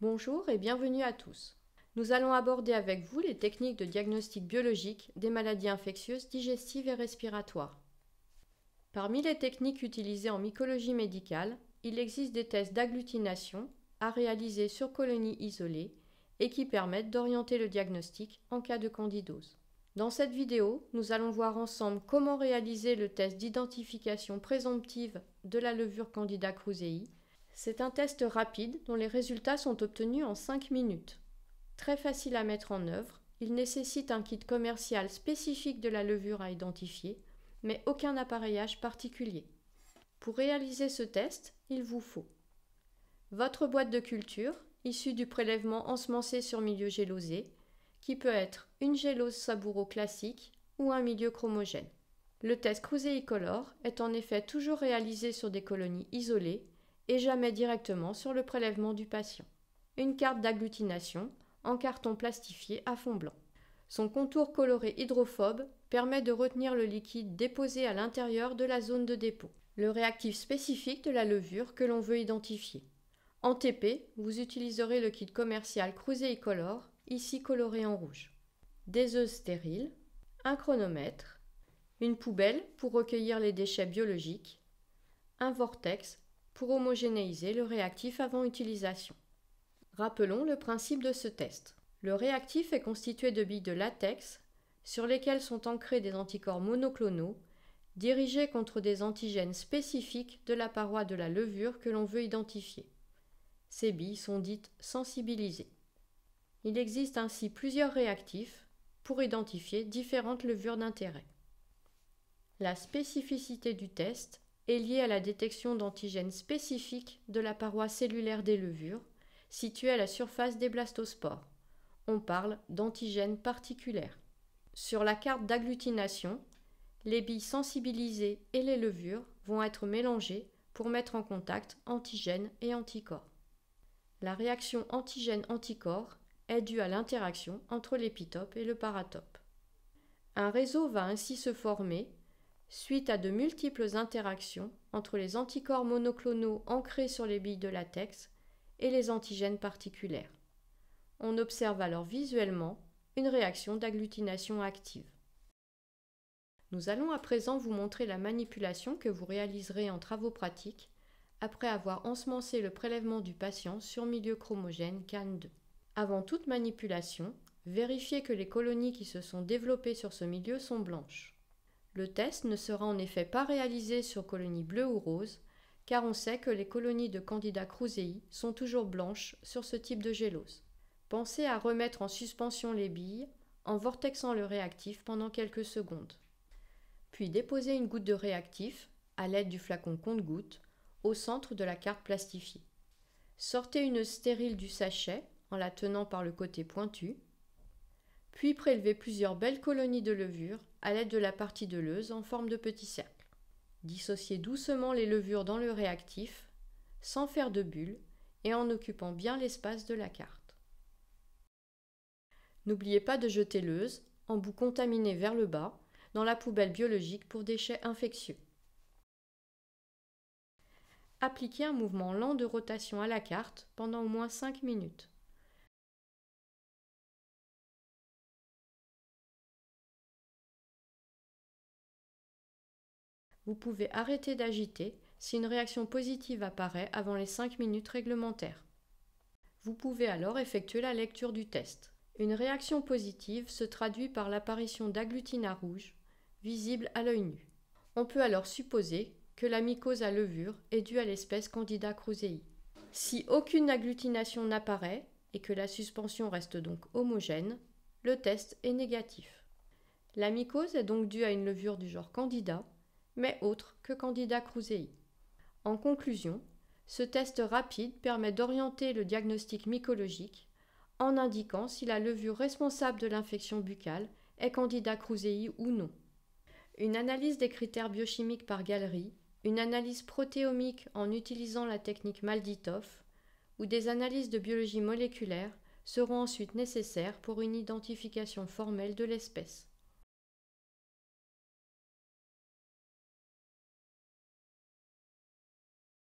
Bonjour et bienvenue à tous. Nous allons aborder avec vous les techniques de diagnostic biologique des maladies infectieuses digestives et respiratoires. Parmi les techniques utilisées en mycologie médicale, il existe des tests d'agglutination à réaliser sur colonies isolées et qui permettent d'orienter le diagnostic en cas de candidose. Dans cette vidéo, nous allons voir ensemble comment réaliser le test d'identification présomptive de la levure Candida crusei c'est un test rapide dont les résultats sont obtenus en 5 minutes. Très facile à mettre en œuvre, il nécessite un kit commercial spécifique de la levure à identifier, mais aucun appareillage particulier. Pour réaliser ce test, il vous faut votre boîte de culture, issue du prélèvement ensemencé sur milieu gélosé, qui peut être une gélose saboureau classique ou un milieu chromogène. Le test cruséicolore est en effet toujours réalisé sur des colonies isolées et jamais directement sur le prélèvement du patient. Une carte d'agglutination en carton plastifié à fond blanc. Son contour coloré hydrophobe permet de retenir le liquide déposé à l'intérieur de la zone de dépôt, le réactif spécifique de la levure que l'on veut identifier. En TP, vous utiliserez le kit commercial Creuset Color, ici coloré en rouge. Des œufs stériles, un chronomètre, une poubelle pour recueillir les déchets biologiques, un vortex pour homogénéiser le réactif avant utilisation. Rappelons le principe de ce test. Le réactif est constitué de billes de latex sur lesquelles sont ancrés des anticorps monoclonaux dirigés contre des antigènes spécifiques de la paroi de la levure que l'on veut identifier. Ces billes sont dites sensibilisées. Il existe ainsi plusieurs réactifs pour identifier différentes levures d'intérêt. La spécificité du test est liée à la détection d'antigènes spécifiques de la paroi cellulaire des levures, située à la surface des blastospores. On parle d'antigènes particuliers. Sur la carte d'agglutination, les billes sensibilisées et les levures vont être mélangées pour mettre en contact antigènes et anticorps. La réaction antigène-anticorps est due à l'interaction entre l'épitope et le paratope. Un réseau va ainsi se former suite à de multiples interactions entre les anticorps monoclonaux ancrés sur les billes de latex et les antigènes particulaires. On observe alors visuellement une réaction d'agglutination active. Nous allons à présent vous montrer la manipulation que vous réaliserez en travaux pratiques après avoir ensemencé le prélèvement du patient sur milieu chromogène CAN2. Avant toute manipulation, vérifiez que les colonies qui se sont développées sur ce milieu sont blanches. Le test ne sera en effet pas réalisé sur colonies bleues ou roses, car on sait que les colonies de Candida crusei sont toujours blanches sur ce type de gélose. Pensez à remettre en suspension les billes en vortexant le réactif pendant quelques secondes. Puis déposez une goutte de réactif, à l'aide du flacon compte-goutte, au centre de la carte plastifiée. Sortez une stérile du sachet en la tenant par le côté pointu puis prélever plusieurs belles colonies de levure à l'aide de la partie de en forme de petit cercle. Dissocier doucement les levures dans le réactif, sans faire de bulles et en occupant bien l'espace de la carte. N'oubliez pas de jeter l'euse, en bout contaminé vers le bas, dans la poubelle biologique pour déchets infectieux. Appliquez un mouvement lent de rotation à la carte pendant au moins 5 minutes. Vous pouvez arrêter d'agiter si une réaction positive apparaît avant les 5 minutes réglementaires. Vous pouvez alors effectuer la lecture du test. Une réaction positive se traduit par l'apparition d'agglutinats rouges, visibles à l'œil nu. On peut alors supposer que la mycose à levure est due à l'espèce Candida crusei. Si aucune agglutination n'apparaît et que la suspension reste donc homogène, le test est négatif. La mycose est donc due à une levure du genre Candida mais autre que Candida crusei. En conclusion, ce test rapide permet d'orienter le diagnostic mycologique en indiquant si la levure responsable de l'infection buccale est Candida crusei ou non. Une analyse des critères biochimiques par galerie, une analyse protéomique en utilisant la technique Malditoff ou des analyses de biologie moléculaire seront ensuite nécessaires pour une identification formelle de l'espèce.